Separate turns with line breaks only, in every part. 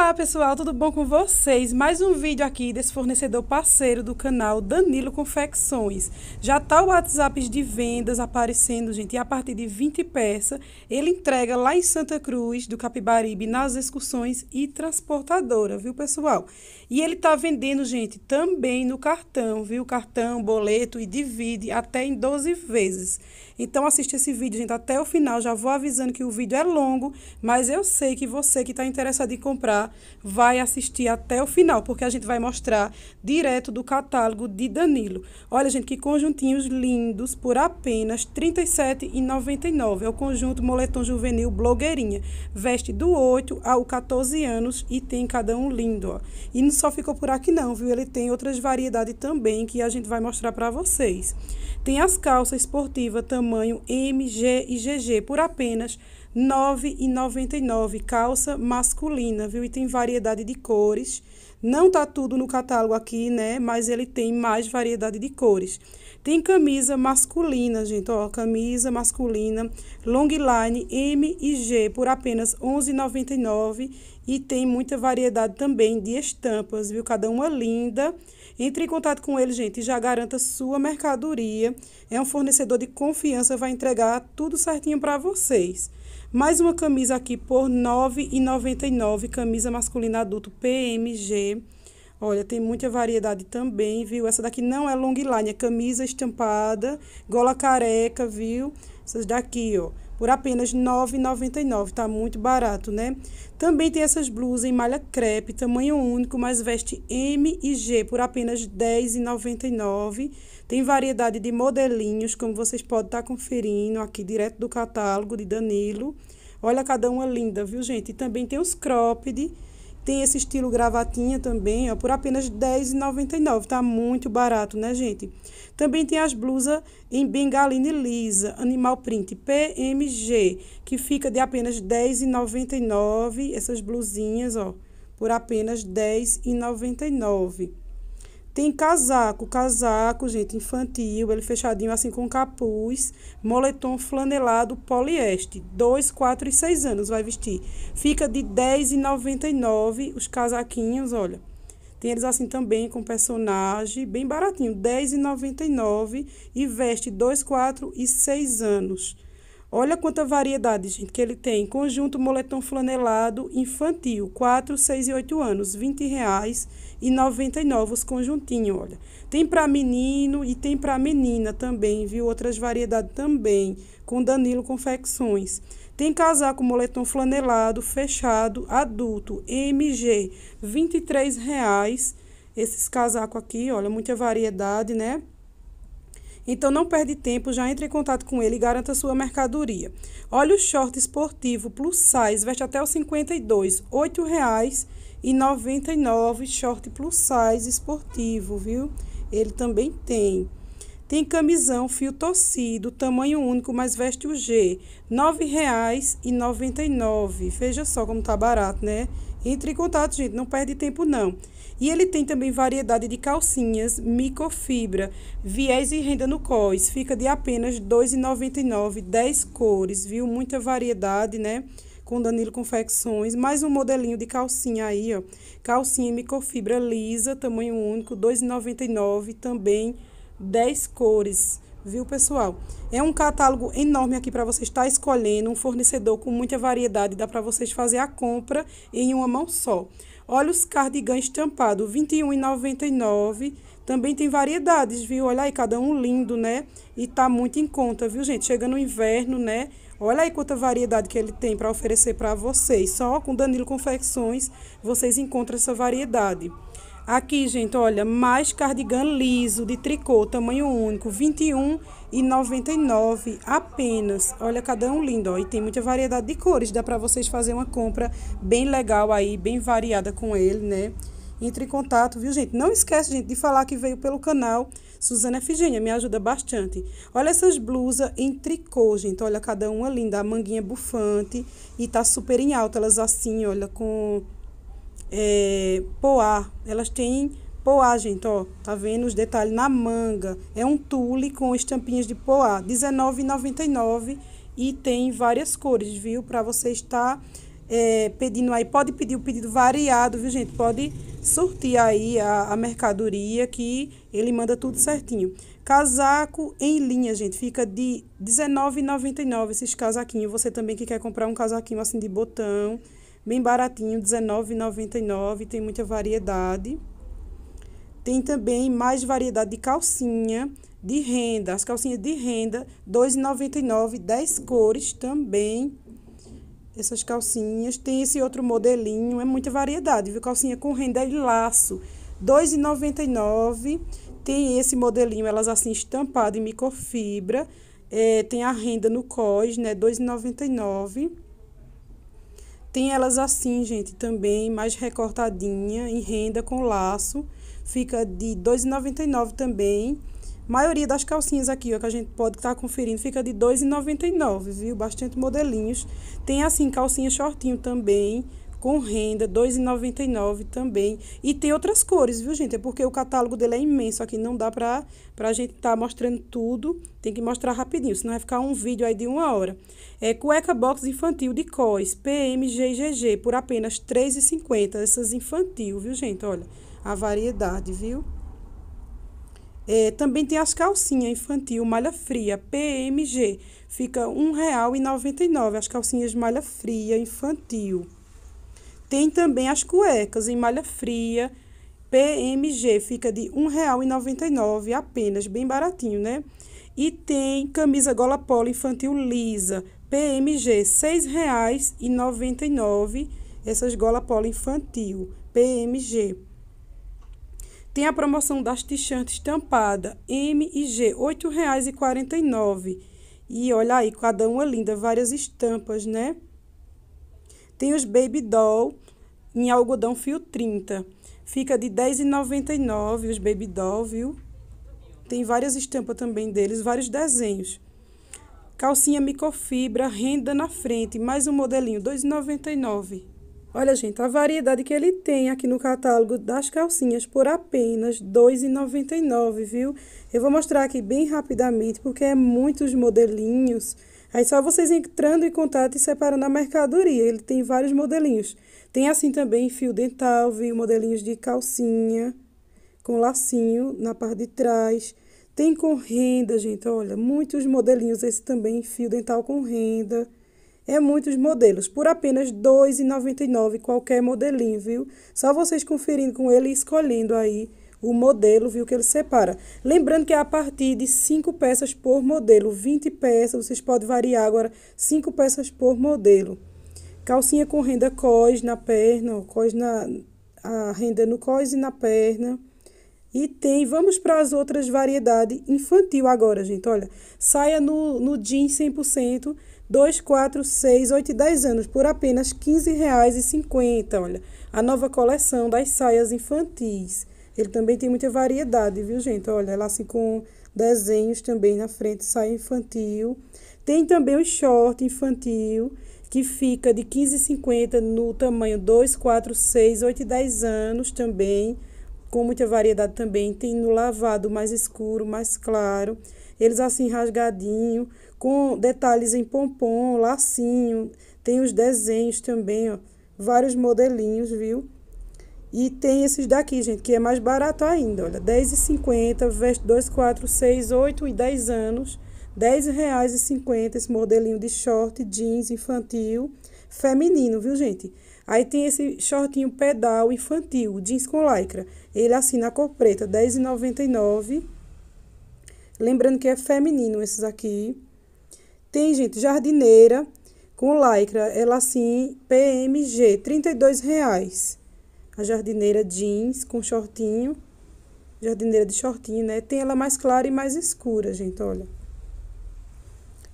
Olá pessoal, tudo bom com vocês? Mais um vídeo aqui desse fornecedor parceiro do canal Danilo Confecções. Já tá o WhatsApp de vendas aparecendo, gente, e a partir de 20 peças, ele entrega lá em Santa Cruz do Capibaribe nas excursões e transportadora, viu pessoal? E ele tá vendendo, gente, também no cartão, viu? Cartão, boleto e divide até em 12 vezes. Então assiste esse vídeo, gente, até o final. Já vou avisando que o vídeo é longo, mas eu sei que você que está interessado em comprar vai assistir até o final, porque a gente vai mostrar direto do catálogo de Danilo. Olha, gente, que conjuntinhos lindos por apenas R$ 37,99. É o conjunto moletom juvenil blogueirinha. Veste do 8 ao 14 anos e tem cada um lindo, ó. E não só ficou por aqui não, viu? Ele tem outras variedades também que a gente vai mostrar para vocês. Tem as calças esportivas também tamanho M, G e GG por apenas R$ 9,99, calça masculina, viu? E tem variedade de cores. Não tá tudo no catálogo aqui, né? Mas ele tem mais variedade de cores. Tem camisa masculina, gente, ó, camisa masculina Longline M e G por apenas R$ 11,99 e tem muita variedade também de estampas, viu? Cada uma linda entre em contato com ele, gente, e já garanta sua mercadoria. É um fornecedor de confiança, vai entregar tudo certinho para vocês. Mais uma camisa aqui por R$ 9,99, camisa masculina adulto PMG. Olha, tem muita variedade também, viu? Essa daqui não é long line, é camisa estampada, gola careca, viu? Essas daqui, ó por apenas R$ 9,99. tá muito barato, né? Também tem essas blusas em malha crepe, tamanho único, mas veste M e G por apenas R$ 10,99. Tem variedade de modelinhos, como vocês podem estar conferindo aqui direto do catálogo de Danilo. Olha cada uma linda, viu, gente? E também tem os cropped tem esse estilo gravatinha também, ó, por apenas R$10,99. Tá muito barato, né, gente? Também tem as blusas em bengaline lisa, animal print PMG, que fica de apenas R$10,99. Essas blusinhas, ó, por apenas R$10,99. Tem casaco, casaco, gente, infantil, ele fechadinho assim com capuz, moletom flanelado polieste, 2, 4 e 6 anos vai vestir. Fica de R$10,99 os casaquinhos, olha. Tem eles assim também com personagem, bem baratinho, R$10,99 e veste 2, 4 e 6 anos. Olha quanta variedade, gente, que ele tem. Conjunto moletom flanelado infantil, 4, 6 e 8 anos, R$20,00 e 99 os conjuntinhos, olha. Tem para menino e tem para menina também, viu? Outras variedades também, com Danilo Confecções. Tem casaco moletom flanelado, fechado, adulto, MG, R$ reais. Esses casacos aqui, olha, muita variedade, né? Então não perde tempo, já entre em contato com ele e garanta sua mercadoria. Olha o short esportivo plus size, veste até os 52, R$ 8,00 e 99 short plus size esportivo, viu? Ele também tem. Tem camisão fio torcido, tamanho único, mas veste o G, R$ 9,99. Veja só como tá barato, né? Entre em contato, gente, não perde tempo não. E ele tem também variedade de calcinhas, microfibra, viés e renda no cós. Fica de apenas R$ 2,99, 10 cores, viu? Muita variedade, né? com Danilo Confecções. Mais um modelinho de calcinha aí, ó. Calcinha microfibra lisa, tamanho único, R$ 2,99, também 10 cores. Viu, pessoal? É um catálogo enorme aqui para você estar escolhendo um fornecedor com muita variedade, dá para vocês fazer a compra em uma mão só. Olha os cardigans estampado, R$ 21,99. Também tem variedades, viu? Olha aí, cada um lindo, né? E tá muito em conta, viu, gente? Chega no inverno, né? Olha aí quanta variedade que ele tem para oferecer para vocês. Só com Danilo Confecções vocês encontram essa variedade. Aqui, gente, olha, mais cardigan liso de tricô, tamanho único, R$ 21,99 apenas. Olha, cada um lindo, ó, e tem muita variedade de cores. Dá para vocês fazer uma compra bem legal aí, bem variada com ele, né? Entre em contato, viu, gente? Não esquece, gente, de falar que veio pelo canal Suzana é Figênia me ajuda bastante. Olha essas blusas em tricô, gente. Olha cada uma linda. A manguinha é bufante e tá super em alta. Elas assim, olha, com é, poá. Elas têm poá, gente, ó. Tá vendo os detalhes na manga. É um tule com estampinhas de poá. R$19,99 e tem várias cores, viu? Para você estar é, pedindo aí, pode pedir o pedido variado, viu, gente? Pode sortir aí a, a mercadoria que ele manda tudo certinho. Casaco em linha, gente, fica de R$19,99 esses casaquinhos. Você também que quer comprar um casaquinho assim de botão, bem baratinho, R$19,99, tem muita variedade. Tem também mais variedade de calcinha de renda. As calcinhas de renda, R$2,99, 10 cores também essas calcinhas. Tem esse outro modelinho, é muita variedade, viu? Calcinha com renda e laço, R$ 2,99. Tem esse modelinho, elas assim estampado em microfibra. É, tem a renda no COS, né? R$ 2,99. Tem elas assim, gente, também, mais recortadinha, em renda com laço. Fica de R$ 2,99 também maioria das calcinhas aqui, ó, que a gente pode estar tá conferindo, fica de R$ 2,99, viu? Bastante modelinhos. Tem, assim, calcinha shortinho também, com renda, R$ 2,99 também. E tem outras cores, viu, gente? É porque o catálogo dele é imenso aqui, não dá pra, pra gente estar tá mostrando tudo. Tem que mostrar rapidinho, senão vai ficar um vídeo aí de uma hora. É cueca box infantil de COS, PMGGG, por apenas R$ 3,50. Essas infantil, viu, gente? Olha, a variedade, viu? É, também tem as calcinhas infantil malha fria, PMG, fica R$ 1,99 as calcinhas malha fria infantil. Tem também as cuecas em malha fria, PMG, fica de R$ 1,99 apenas, bem baratinho, né? E tem camisa gola polo infantil lisa, PMG, R$ 6,99 essas gola polo infantil, PMG. Tem a promoção das t-shirts estampada M e G, R$ 8,49. E olha aí, cada uma linda, várias estampas, né? Tem os Baby Doll em algodão fio 30. Fica de R$ 10,99 os Baby Doll, viu? Tem várias estampas também deles, vários desenhos. Calcinha microfibra, renda na frente, mais um modelinho, R$ 2,99. Olha, gente, a variedade que ele tem aqui no catálogo das calcinhas por apenas R$ 2,99, viu? Eu vou mostrar aqui bem rapidamente, porque é muitos modelinhos. Aí só vocês entrando em contato e separando a mercadoria. Ele tem vários modelinhos. Tem assim também fio dental, viu? Modelinhos de calcinha com lacinho na parte de trás. Tem com renda, gente, olha, muitos modelinhos. Esse também, fio dental com renda é muitos modelos, por apenas R$ 2,99 qualquer modelinho, viu? Só vocês conferindo com ele e escolhendo aí o modelo, viu, que ele separa. Lembrando que é a partir de 5 peças por modelo, 20 peças, vocês podem variar agora, 5 peças por modelo. Calcinha com renda cos na perna, cos na, a renda no cos e na perna. E tem, vamos para as outras variedades infantil agora, gente, olha. Saia no, no jeans 100%, 2, 4, 6, 8 e 10 anos por apenas R$ 15,50. Olha, a nova coleção das saias infantis. Ele também tem muita variedade, viu, gente? Olha, ela assim com desenhos também na frente, saia infantil. Tem também o short infantil, que fica de 15,50 no tamanho 2, 4, 6, 8 e 10 anos também. Com muita variedade também. Tem no lavado mais escuro, mais claro eles assim rasgadinho, com detalhes em pompom, lacinho, tem os desenhos também, ó, vários modelinhos, viu? E tem esses daqui, gente, que é mais barato ainda, olha, R$10,50, veste 2, 4, 6, 8 e 10 anos, R$10,50 esse modelinho de short, jeans infantil, feminino, viu, gente? Aí tem esse shortinho pedal infantil, jeans com lycra, ele assim na cor preta, R$10,99, Lembrando que é feminino esses aqui. Tem, gente, jardineira com lycra, ela assim PMG, R$ reais. A jardineira jeans com shortinho, jardineira de shortinho, né? Tem ela mais clara e mais escura, gente, olha.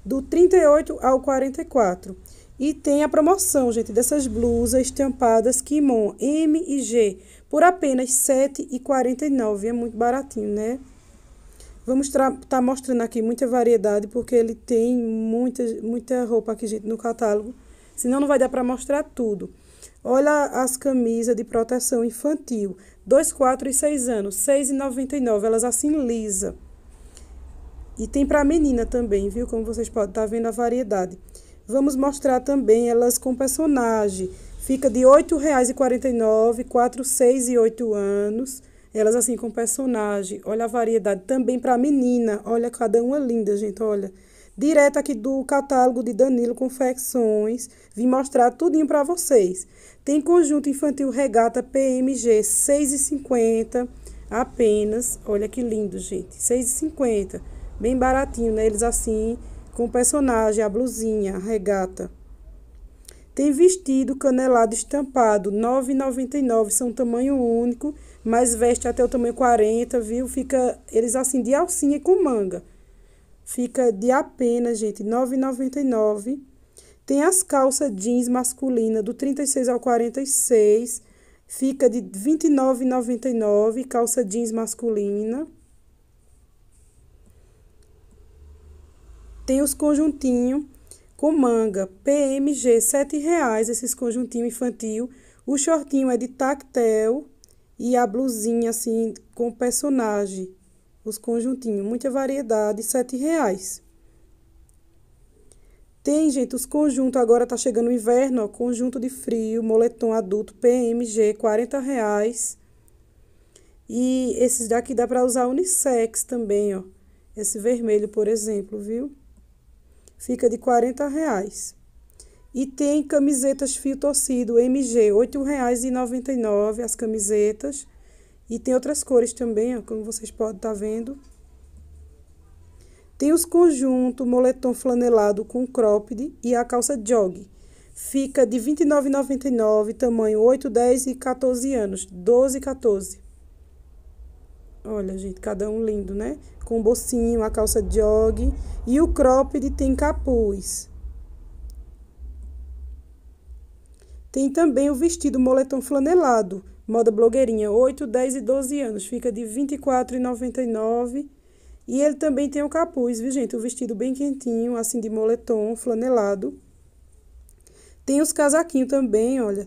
Do 38 ao 44. E tem a promoção, gente, dessas blusas estampadas Kimon M e G por apenas R$7,49. É muito baratinho, né? Vamos estar tá mostrando aqui muita variedade, porque ele tem muita, muita roupa aqui, gente, no catálogo. Senão não vai dar para mostrar tudo. Olha as camisas de proteção infantil. 2, 4 e 6 anos, R$ 6,99. Elas assim lisa. E tem para menina também, viu? Como vocês podem estar tá vendo a variedade. Vamos mostrar também elas com personagem. Fica de R$ 8,49, 4, 6 e 8 anos. Elas, assim, com personagem. Olha a variedade. Também para menina. Olha, cada uma linda, gente. Olha. Direto aqui do catálogo de Danilo Confecções. Vim mostrar tudinho para vocês. Tem conjunto infantil regata PMG 6,50 apenas. Olha que lindo, gente. 6,50. Bem baratinho, né? Eles assim, com personagem, a blusinha, a regata. Tem vestido canelado estampado, 9,99, são tamanho único mas veste até o tamanho 40, viu? Fica eles assim de alcinha com manga. Fica de apenas, gente, R$ 9,99. Tem as calças jeans masculina do 36 ao 46, fica de R$ 29,99, calça jeans masculina. Tem os conjuntinhos com manga, PMG, R$ reais esses conjuntinhos infantil. O shortinho é de tactel, e a blusinha, assim, com personagem. Os conjuntinhos, muita variedade, sete reais. Tem, gente, os conjuntos, agora tá chegando o inverno, ó, conjunto de frio, moletom adulto, PMG, 40 reais. E esses daqui dá para usar unissex também, ó. Esse vermelho, por exemplo, viu? Fica de 40 reais. E tem camisetas fio torcido MG, R$ 8,99 as camisetas. E tem outras cores também, ó, como vocês podem estar tá vendo. Tem os conjuntos, moletom flanelado com cropped e a calça jog. Fica de R$ 29,99, tamanho 8, 10 e 14 anos, 12 e 14. Olha, gente, cada um lindo, né? Com bolsinho, a calça jog e o cropped tem capuz. Tem também o vestido moletom flanelado, moda blogueirinha, 8, 10 e 12 anos, fica de R$ 24,99. E ele também tem o capuz, viu, gente? O vestido bem quentinho, assim de moletom flanelado. Tem os casaquinhos também, olha.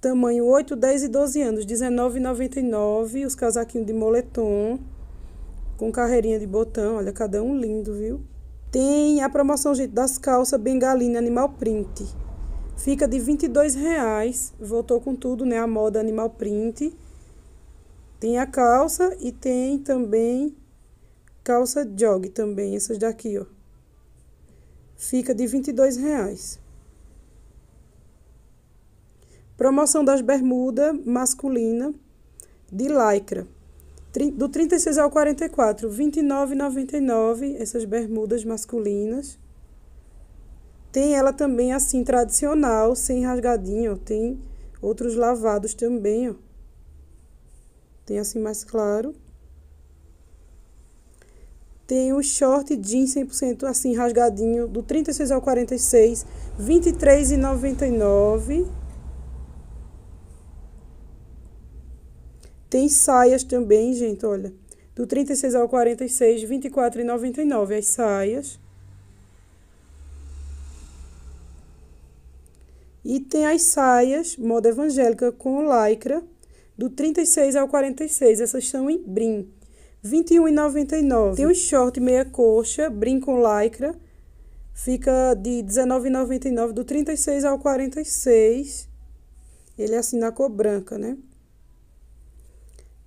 Tamanho 8, 10 e 12 anos, R$19,99. Os casaquinhos de moletom, com carreirinha de botão, olha, cada um lindo, viu? Tem a promoção, gente, das calças bengalina animal print. Fica de R$ 22,00. Voltou com tudo, né? A moda animal print. Tem a calça e tem também calça jog também, essas daqui, ó. Fica de R$ 22,00. Promoção das bermudas masculina de lycra. Do 36 ao 44, R$ 29,99 essas bermudas masculinas. Tem ela também assim tradicional, sem rasgadinho, ó. tem outros lavados também, ó. Tem assim mais claro. Tem o short jeans 100% assim rasgadinho do 36 ao 46, 23,99. Tem saias também, gente, olha. Do 36 ao 46, 24,99 as saias. E tem as saias, moda evangélica com lycra, do 36 ao 46. Essas são em brim. R$ 21,99. Tem o short meia coxa, brim com lycra. Fica de R$ 19,99 do 36 ao 46. Ele é assim na cor branca, né?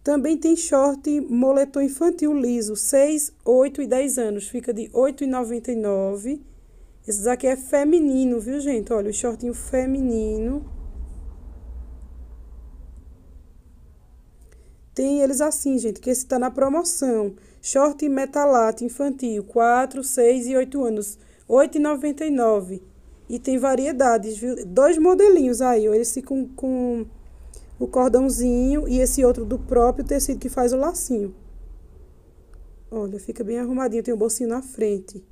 Também tem short moletom infantil liso, 6, 8 e 10 anos. Fica de R$ 8,99 esses aqui é feminino, viu, gente? Olha, o shortinho feminino. Tem eles assim, gente, que esse tá na promoção. Short metalato infantil, 4, 6 e 8 anos, R$ 8,99. E tem variedades, viu? Dois modelinhos aí, ó. Esse com, com o cordãozinho e esse outro do próprio tecido que faz o lacinho. Olha, fica bem arrumadinho, tem o um bolsinho na frente.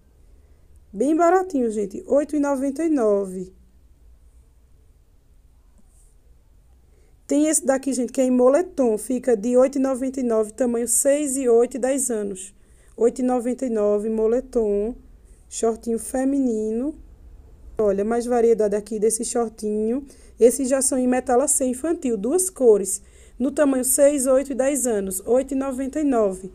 Bem baratinho, gente. R$ 8,99. Tem esse daqui, gente, que é em moletom. Fica de 8,99, tamanho 6 e 8 e 10 anos. 8,99 moletom, shortinho feminino. Olha, mais variedade aqui desse shortinho. Esses já são em metalacê assim, infantil, duas cores. No tamanho 6, 8 e 10 anos, 8,99.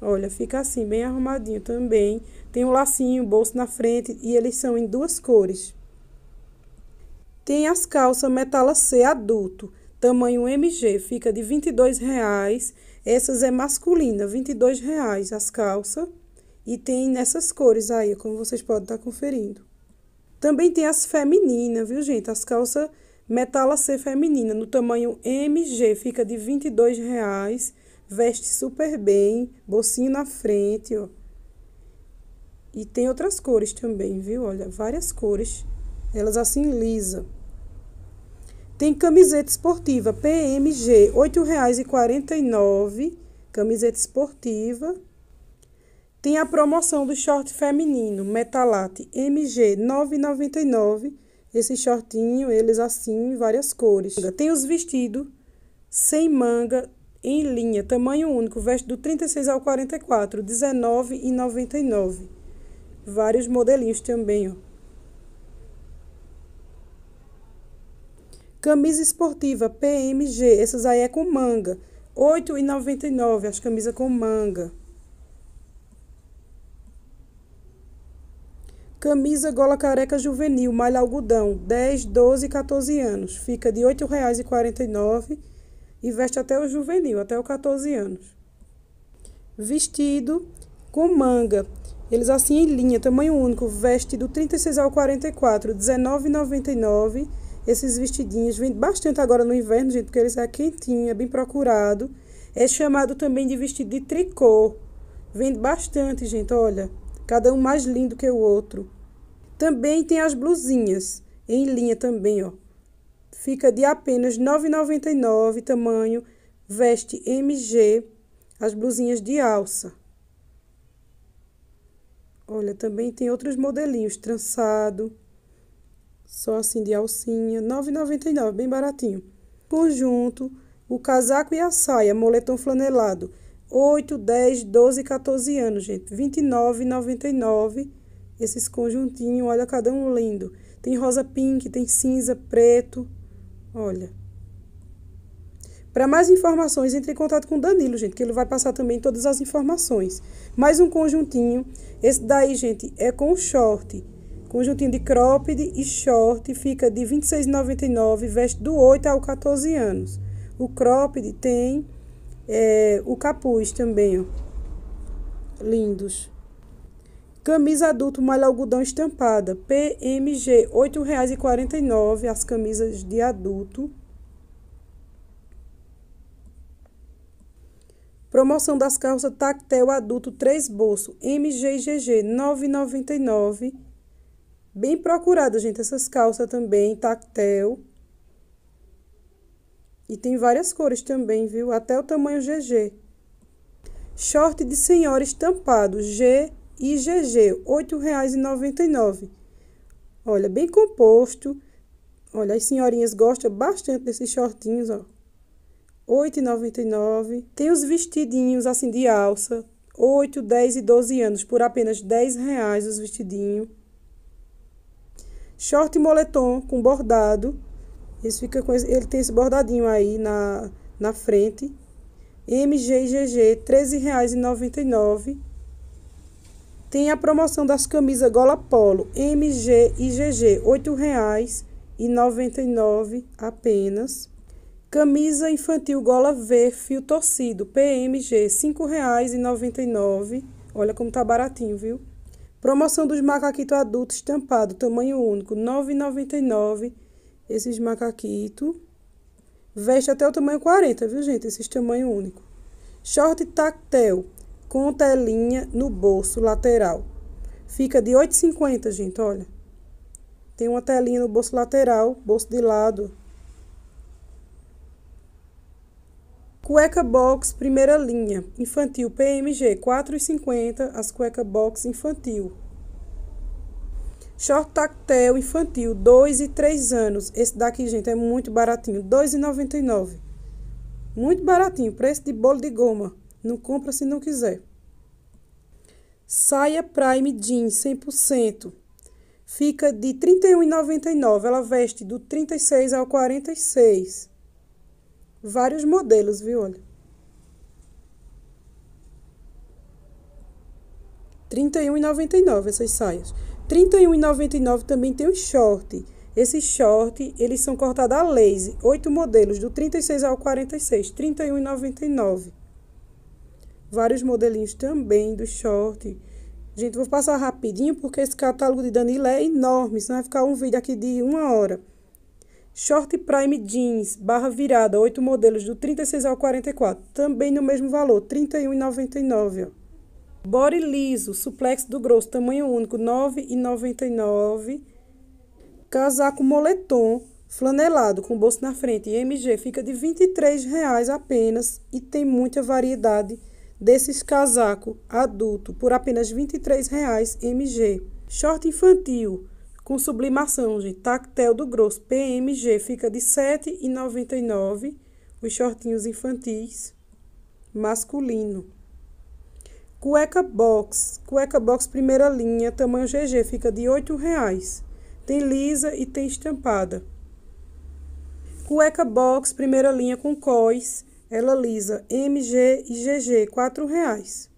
Olha, fica assim, bem arrumadinho também. Tem um lacinho, bolso na frente e eles são em duas cores. Tem as calças Metala C adulto, tamanho MG, fica de R$ reais. Essas é masculina, R$ reais as calças. E tem nessas cores aí, como vocês podem estar tá conferindo. Também tem as femininas, viu, gente? As calças Metala C feminina, no tamanho MG, fica de R$ reais. Veste super bem, bolsinho na frente, ó. E tem outras cores também, viu? Olha, várias cores. Elas assim lisa. Tem camiseta esportiva PMG, R$ 8,49. Camiseta esportiva. Tem a promoção do short feminino Metalate MG, R$ 9,99. Esse shortinho, eles assim, várias cores. Tem os vestidos sem manga em linha, tamanho único, veste do 36 ao 44, R$ 19,99 vários modelinhos também. Ó. Camisa esportiva PMG, essas aí é com manga. R$ 8,99 as camisas com manga. Camisa gola careca juvenil, malha algodão, 10, 12 14 anos. Fica de R$ 8,49 e veste até o juvenil, até os 14 anos. Vestido com manga, eles assim em linha, tamanho único, veste do 36 ao 44, 19,99. Esses vestidinhos vende bastante agora no inverno, gente, porque eles é quentinho, é bem procurado. É chamado também de vestido de tricô. Vende bastante, gente, olha. Cada um mais lindo que o outro. Também tem as blusinhas em linha também, ó. Fica de apenas 9,99, tamanho veste MG, as blusinhas de alça. Olha, também tem outros modelinhos, trançado, só assim de alcinha, R$ 9,99, bem baratinho. Conjunto, o casaco e a saia, moletom flanelado, 8, 10, 12, 14 anos, gente, R$ 29,99. Esses conjuntinhos, olha cada um lindo. Tem rosa pink, tem cinza, preto, olha. Para mais informações, entre em contato com o Danilo, gente, que ele vai passar também todas as informações. Mais um conjuntinho. Esse daí, gente, é com short. Conjuntinho de cropped e short. Fica de R$ 26,99. Veste do 8 ao 14 anos. O cropped tem é, o capuz também, ó. Lindos. Camisa adulto malha algodão estampada. PMG, R$ 8,49. As camisas de adulto. Promoção das calças Tactel Adulto 3 Bolso, MGGG 9,99. Bem procurada, gente, essas calças também, Tactel. E tem várias cores também, viu? Até o tamanho GG. Short de senhora estampado, G e GG, R$ 8,99. Olha, bem composto. Olha, as senhorinhas gostam bastante desses shortinhos, ó. 8,99. Tem os vestidinhos assim de alça, 8, 10 e 12 anos, por apenas 10 reais os vestidinhos. Short e moletom com bordado. Esse fica com esse, ele tem esse bordadinho aí na, na frente. MG e GG, R$13,99. Tem a promoção das camisas Gola Polo, MG e GG, R$ 8,99 apenas. Camisa infantil gola V, fio torcido, PMG, R$ 5,99. Olha como tá baratinho, viu? Promoção dos macaquitos adultos estampado, tamanho único, R$ 9,99. Esses macaquitos. Veste até o tamanho 40, viu, gente? Esses tamanho único. Short tactel, com telinha no bolso lateral. Fica de 8,50, gente, olha. Tem uma telinha no bolso lateral, bolso de lado. Cueca Box primeira linha, infantil PMG 4,50 as cueca box infantil. Short tactel infantil 2 e 3 anos. Esse daqui, gente, é muito baratinho, 2,99. Muito baratinho, preço de bolo de goma. Não compra se não quiser. Saia Prime Jeans 100%. Fica de R$ 31,99. Ela veste do 36 ao 46 vários modelos, viu? Olha. 31,99 essas saias. 31,99 também tem o short. Esse short, eles são cortados a laser, oito modelos, do 36 ao 46, 31,99. Vários modelinhos também do short. Gente, vou passar rapidinho porque esse catálogo de Danilo é enorme, senão vai ficar um vídeo aqui de uma hora. Short Prime Jeans, barra virada, 8 modelos, do 36 ao 44, também no mesmo valor, R$ 31,99. Body liso, suplex do grosso, tamanho único, R$ 9,99. Casaco moletom, flanelado, com bolso na frente e MG, fica de R$ 23,00 apenas e tem muita variedade desses casaco adulto, por apenas R$ 23,00 MG. Short infantil, com sublimação, gente. Tactel do grosso PMG fica de R$ 7,99 os shortinhos infantis masculino. Cueca box, cueca box primeira linha, tamanho GG, fica de R$ 8,00. Tem lisa e tem estampada. Cueca box primeira linha com cós, ela lisa, MG e GG, R$ 4,00.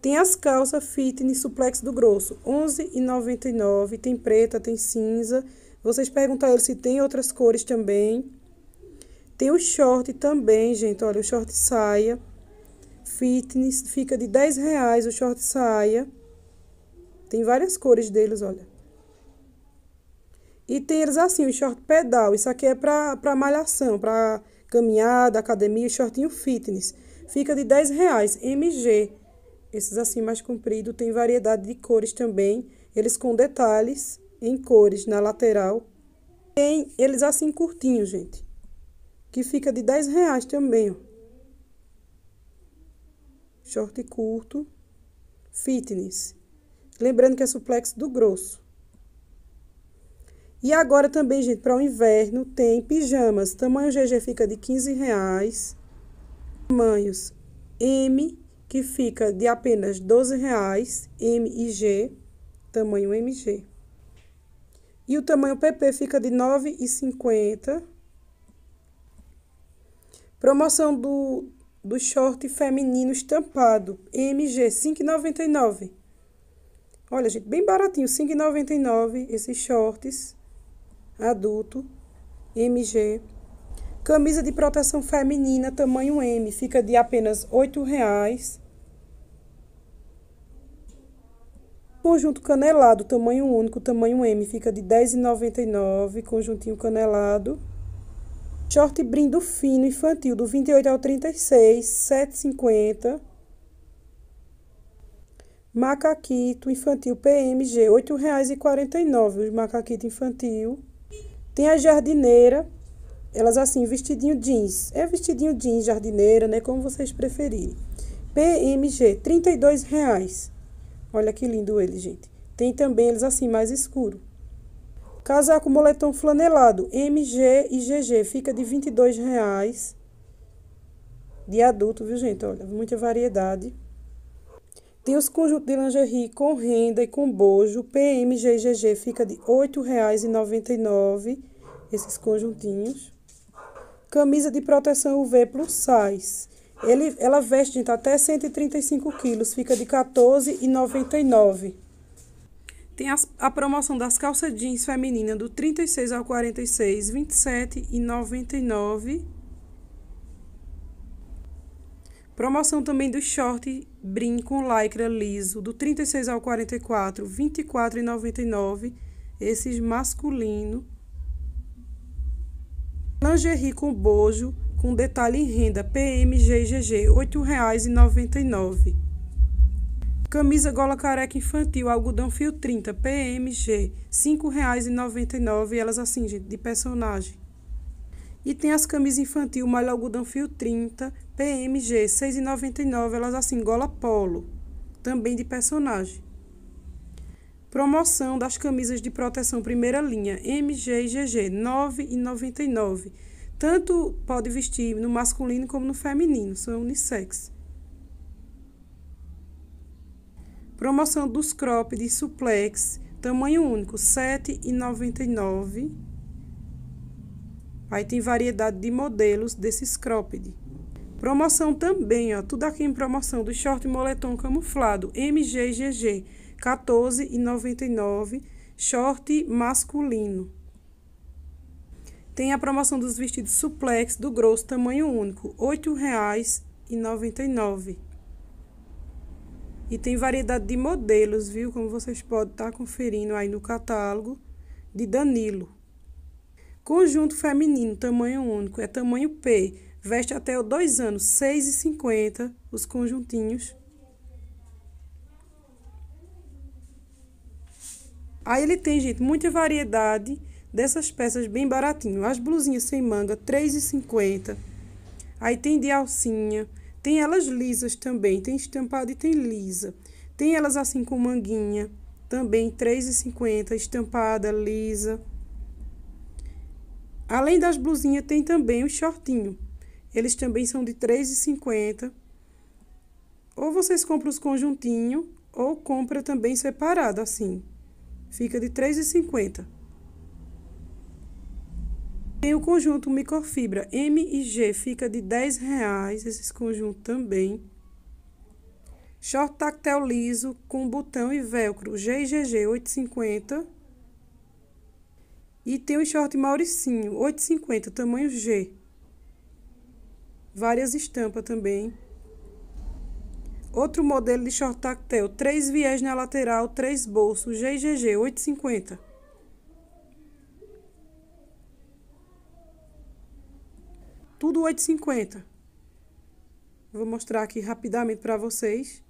Tem as calças fitness suplex do grosso, R$ 11,99. Tem preta, tem cinza. Vocês perguntaram se tem outras cores também. Tem o short também, gente. Olha, o short saia fitness fica de 10 reais o short saia. Tem várias cores deles, olha. E tem eles assim, o short pedal. Isso aqui é para malhação, para caminhada, academia, shortinho fitness. Fica de 10 reais, MG. Esses assim mais comprido tem variedade de cores também, eles com detalhes em cores na lateral. Tem eles assim curtinhos, gente, que fica de 10 reais também, ó. Short curto, fitness. Lembrando que é suplex do grosso. E agora também, gente, para o inverno tem pijamas. Tamanho GG fica de 15 reais. Tamanhos M que fica de apenas R$ 12,00 MIG, tamanho MG. E o tamanho PP fica de R$ 9,50. Promoção do, do short feminino estampado, MG, R$ 5,99. Olha, gente, bem baratinho, R$ 5,99 esses shorts adulto, MG. Camisa de proteção feminina tamanho M fica de apenas R$ 8,00. Conjunto canelado tamanho único, tamanho M fica de R$ 10,99. Conjuntinho canelado. Short brindo fino infantil do 28 ao 36, 7,50. Macaquito infantil PMG, R$ 8,49 o macaquito infantil. Tem a jardineira elas assim, vestidinho jeans. É vestidinho jeans, jardineira, né? Como vocês preferirem. PMG, R$ reais. Olha que lindo ele, gente. Tem também eles assim, mais escuro. Casaco moletom flanelado, MG e GG, fica de R$ reais. De adulto, viu, gente? Olha, muita variedade. Tem os conjuntos de lingerie com renda e com bojo, PMG e GG, fica de R$ 8,99 esses conjuntinhos. Camisa de proteção UV plus size. Ele, ela veste gente, até 135 quilos, fica de R$14,99. Tem as, a promoção das calças jeans femininas do 36 ao 46, R$ 27,99. Promoção também do short brim com lycra liso do 36 ao 44, R$ 24,99. Esses masculinos. Lingerie com bojo, com detalhe em renda, PMGGG, R$ 8,99. Camisa gola careca infantil, algodão fio 30, PMG, R$ 5,99, elas assim, gente, de personagem. E tem as camisas infantil, malha algodão fio 30, PMG, R$ 6,99, elas assim, gola polo, também de personagem. Promoção das camisas de proteção primeira linha MG e GG R$ 9,99. Tanto pode vestir no masculino como no feminino, são unissex. Promoção dos crop de suplex, tamanho único, R$ 7,99. Aí tem variedade de modelos desses cropped. Promoção também, ó, tudo aqui em promoção do short moletom camuflado MG e GG 14,99 short masculino. Tem a promoção dos vestidos suplex do grosso tamanho único, R$ 8,99. E tem variedade de modelos, viu? Como vocês podem estar conferindo aí no catálogo de Danilo. Conjunto feminino, tamanho único, é tamanho P. Veste até 2 anos, R$ 6,50 os conjuntinhos. Aí ele tem, gente, muita variedade dessas peças bem baratinho. As blusinhas sem manga, R$3,50. Aí tem de alcinha. Tem elas lisas também. Tem estampada e tem lisa. Tem elas assim com manguinha. Também R$3,50. Estampada, lisa. Além das blusinhas, tem também o shortinho. Eles também são de R$3,50. Ou vocês compram os conjuntinhos, ou compra também separado, assim fica de 3,50. Tem o conjunto microfibra M e G, fica de 10 reais esse conjunto também. Short tactel liso com botão e velcro G e GG 8,50. E tem o short Mauricinho 8,50, tamanho G. Várias estampas também. Outro modelo de short tactel, três viés na lateral, três bolsos, GGG 850. Tudo 850. Vou mostrar aqui rapidamente para vocês.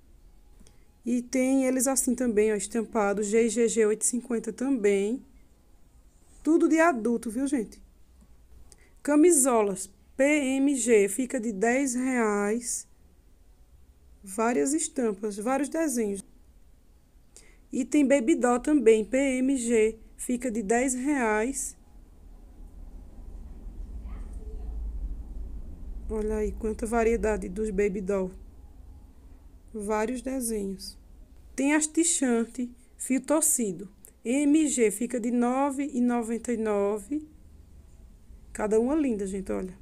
E tem eles assim também, ó, estampado GGG 850 também. Tudo de adulto, viu, gente? Camisolas PMG fica de 10 reais várias estampas, vários desenhos. E tem Babydoll também, PMG, fica de 10 reais. Olha aí quanta variedade dos doll Vários desenhos. Tem as fio torcido. MG fica de R$ 9,99. Cada uma linda, gente, olha.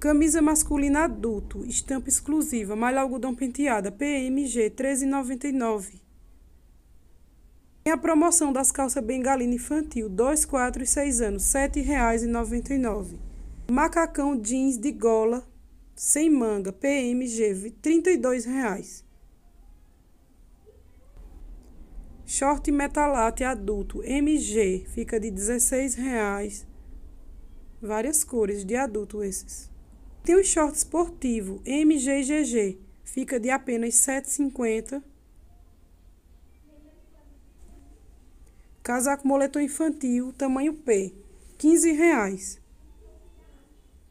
Camisa masculina adulto, estampa exclusiva, malha algodão penteada, PMG 13,99. Tem a promoção das calças bengalina infantil 2, 4 e 6 anos, R$ 7,99. Macacão jeans de gola, sem manga, PMG R$ 32,00. Short metalate adulto MG fica de R$ 16,00. Várias cores de adulto esses. Tem o short esportivo MGGG, fica de apenas R$ 7,50. Casaco moletom infantil, tamanho P, R$ 15,00.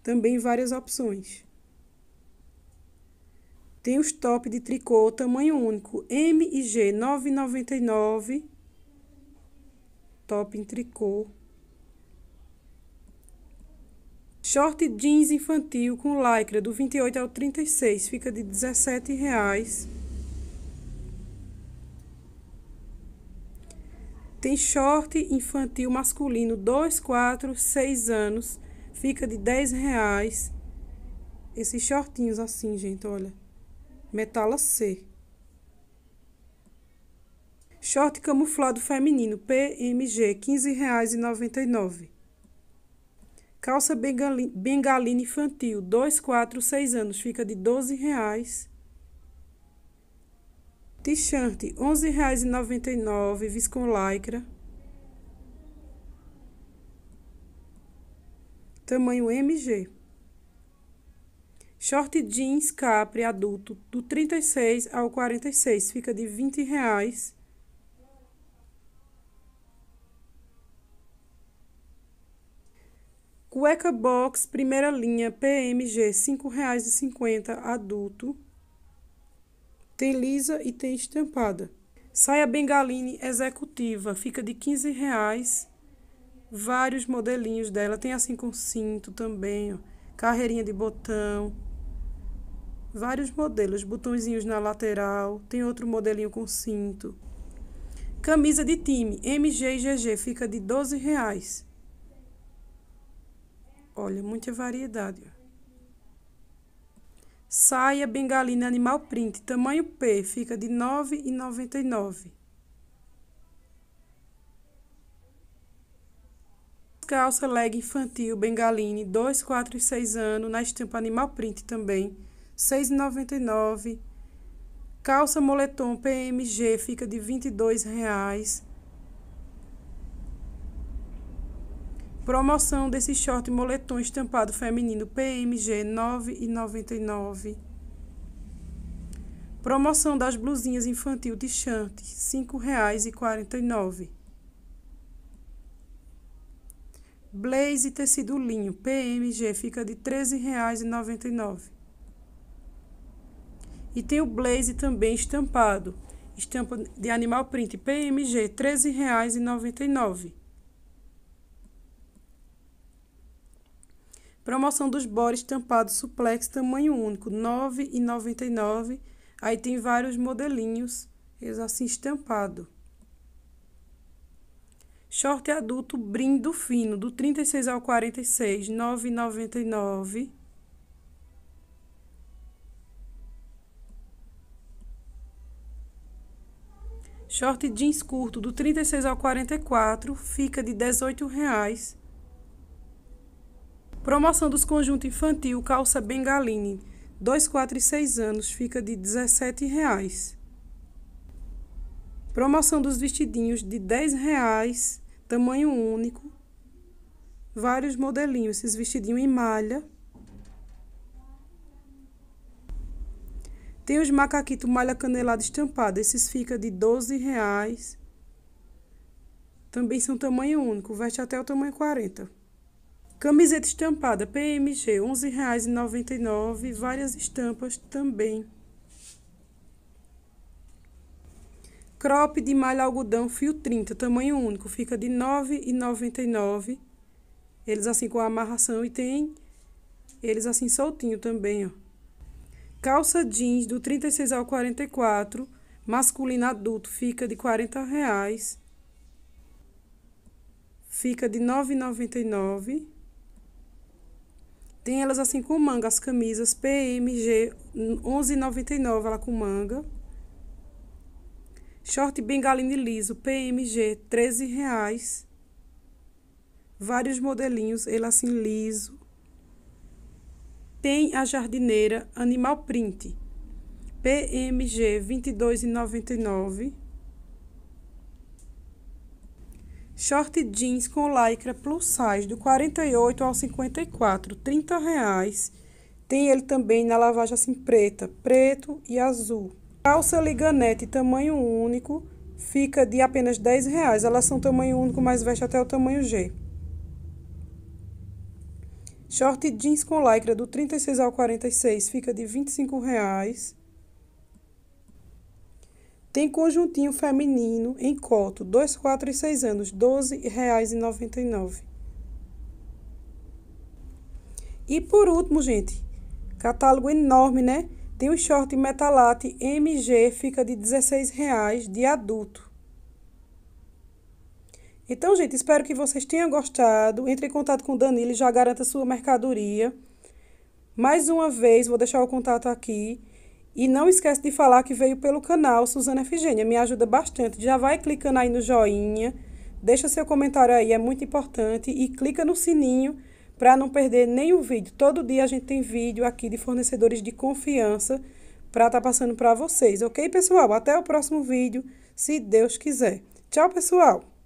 Também várias opções. Tem os top de tricô tamanho único M e G 9,99. Top em tricô. Short jeans infantil com lycra do 28 ao 36 fica de R$ 17,00. Tem short infantil masculino 2, 4, 6 anos, fica de R$ 10,00. Esses shortinhos assim, gente, olha. Metala C. Short camuflado feminino PMG R$ 15,99. Calça bengaline, bengaline infantil, 2, 4, 6 anos, fica de R$ 12,00. T-shirt, R$ 11,99, viscom lycra. Tamanho MG. Short jeans Capri adulto, do 36 ao 46, fica de R$ 20,00. Cueca Box, primeira linha, PMG, R$ 5,50 adulto. Tem lisa e tem estampada. Saia Bengaline executiva, fica de R$ 15,00. Vários modelinhos dela, tem assim com cinto também, ó. carreirinha de botão. Vários modelos, botõezinhos na lateral, tem outro modelinho com cinto. Camisa de time, MG e GG, fica de R$ 12,00. Olha, muita variedade. Saia bengalina animal print, tamanho P, fica de R$ 9,99. Calça leg infantil bengaline 2, 4 e 6 anos, na estampa animal print também, R$ 6,99. Calça moletom PMG fica de R$ 22,00. Promoção desse short moletom estampado feminino PMG 9,99. Promoção das blusinhas infantil de chante R$ 5,49. Blaze tecido linho PMG fica de R$ 13,99. E tem o blaze também estampado, estampa de animal print PMG R$ 13,99. Promoção dos bores tampados suplex tamanho único, R$ 9,99. Aí tem vários modelinhos, eles assim estampado. Short adulto brindo fino, do 36 ao 46, R$ 9,99. Short jeans curto do 36 ao 44 fica de R$ 18,00. Promoção dos conjuntos infantil calça bengaline, 2, 4 e 6 anos, fica de R$ 17,00. Promoção dos vestidinhos de R$ 10,00, tamanho único. Vários modelinhos, esses vestidinhos em malha. Tem os macaquitos malha canelada estampada, esses fica de R$ 12,00. Também são tamanho único, veste até o tamanho 40. Camiseta estampada PMG, R$ 11,99, várias estampas também. Crop de malha algodão fio 30, tamanho único, fica de R$ 9,99. Eles assim com a amarração e tem eles assim soltinho também, ó. Calça jeans do 36 ao 44, masculino adulto, fica de R$ Reais. Fica de R$ 9,99. Tem elas assim com manga, as camisas PMG 11,99 ela com manga. Short bengaline liso PMG 13 reais. Vários modelinhos, ele assim liso. Tem a jardineira Animal Print PMG 22,99. Short jeans com lycra plus size do 48 ao 54, 30 reais. Tem ele também na lavagem assim preta, preto e azul. Calça liganete tamanho único fica de apenas 10 reais. Elas são tamanho único, mas veste até o tamanho G. Short jeans com lycra do 36 ao 46 fica de 25 reais. Tem conjuntinho feminino em coto, 2, 4 e 6 anos, R$ 12,99. E por último, gente, catálogo enorme, né? Tem o short metalate MG, fica de R$16,00 de adulto. Então, gente, espero que vocês tenham gostado. Entre em contato com o Danilo e já garanta sua mercadoria. Mais uma vez, vou deixar o contato aqui. E não esquece de falar que veio pelo canal Suzana Efigênia, né? me ajuda bastante. Já vai clicando aí no joinha, deixa seu comentário aí, é muito importante. E clica no sininho para não perder nenhum vídeo. Todo dia a gente tem vídeo aqui de fornecedores de confiança para estar tá passando para vocês, ok, pessoal? Até o próximo vídeo, se Deus quiser. Tchau, pessoal!